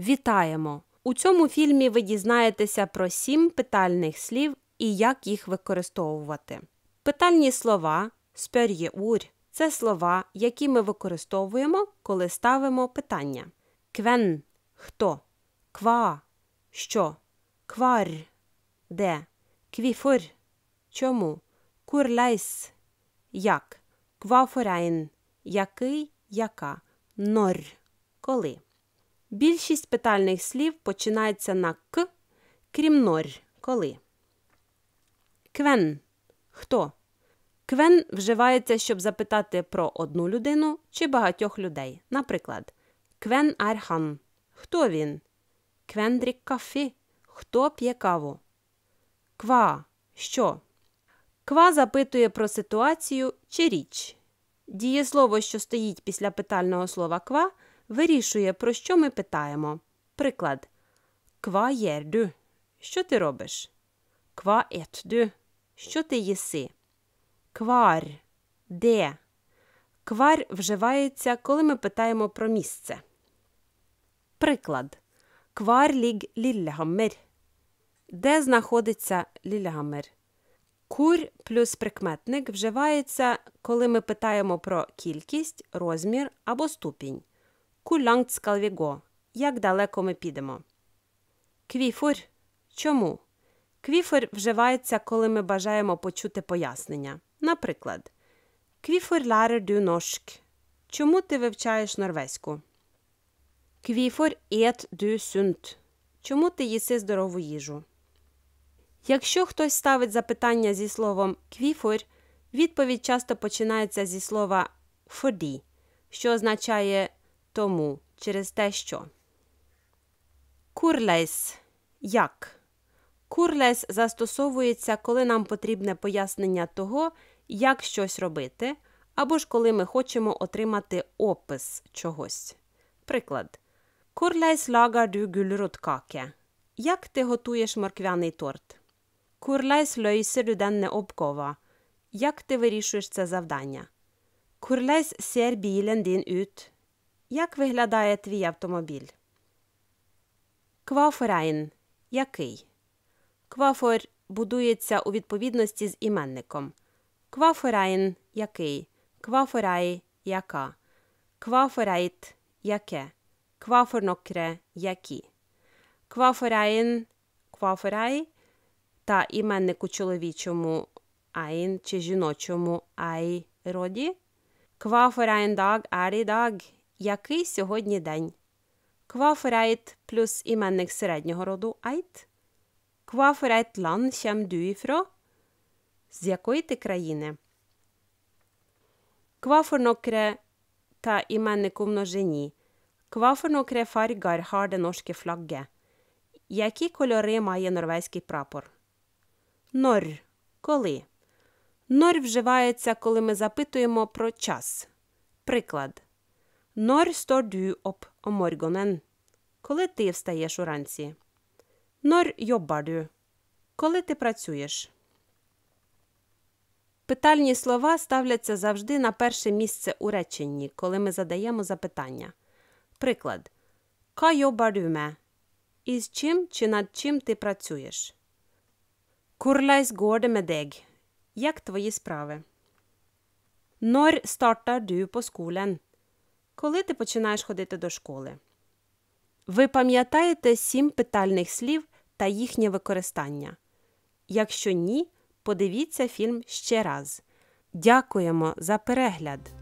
Вітаємо! У цьому фільмі ви дізнаєтеся про сім питальних слів і як їх використовувати. Питальні слова спер'єур це слова, які ми використовуємо, коли ставимо питання. Квен хто, ква що, квар де, квіфур чому, курляйс як, квафорайн який, яка, нор коли. Більшість питальних слів починається на К, крім норь коли. Квен хто? Квен вживається, щоб запитати про одну людину чи багатьох людей. Наприклад, квен архан хто він? Квендрік кафі хто п'є каву. Ква що? Ква запитує про ситуацію чи річ. Дієслово, що стоїть після питального слова ква вирішує, про що ми питаємо. Приклад Ква єрду? Що ти робиш? Ква етду? Що ти їси? Квар. Де? Квар вживається, коли ми питаємо про місце. Приклад. Квар ліг ліллягаммер. Де знаходиться лілягаммер? Кур плюс прикметник вживається, коли ми питаємо про кількість, розмір або ступінь. Hvor langt Як далеко ми підемо? Квіфур. Чому? Квіфур вживається, коли ми бажаємо почути пояснення. Наприклад, Квіфур ларер дю ношк. Чому ти вивчаєш норвезьку? Квіфур ет дю сюнт. Чому ти їси здорову їжу? Якщо хтось ставить запитання зі словом квіфур, відповідь часто починається зі слова фоді, що означає тому через те, що. Курлес як? Курлес застосовується, коли нам потрібне пояснення того, як щось робити, або ж коли ми хочемо отримати опис чогось. Приклад. Курлес дю гюльруткаке. Як ти готуєш морквяний торт? Курлес лойсе люденне обкова. Як ти вирішуєш це завдання? Курлес сєр білен дін ют? Як виглядає твій автомобіль? Квафорайн. Який? Квафор будується у відповідності з іменником. Квафорайн який. Квафорай яка. Квафорайт яке. Квафорнокре які. Квафорайн квафорай та іменнику чоловічому айн чи жіночому ай роді. Квафорайн даг арі даг який сьогодні день? Кваферайт плюс іменник середнього роду айт? Кваферайт лан кем ду З якої ти країни? Квафернокре та іменник у множині. Квафернокре фаргар har det norske Які кольори має норвезький прапор? Нор. Коли? Нор вживається, коли ми запитуємо про час. Приклад. Når står du opp om morgonen? Коли ти встаєш уранці? Нор йоббарду. Коли ти працюєш? Питальні слова ставляться завжди на перше місце у реченні, коли ми задаємо запитання. Приклад Кайобарюме. Із чим чи над чим ти працюєш? Курлайс медег. Як твої справи? Нор стартар ду по скулен? Коли ти починаєш ходити до школи? Ви пам'ятаєте сім питальних слів та їхнє використання? Якщо ні, подивіться фільм ще раз. Дякуємо за перегляд!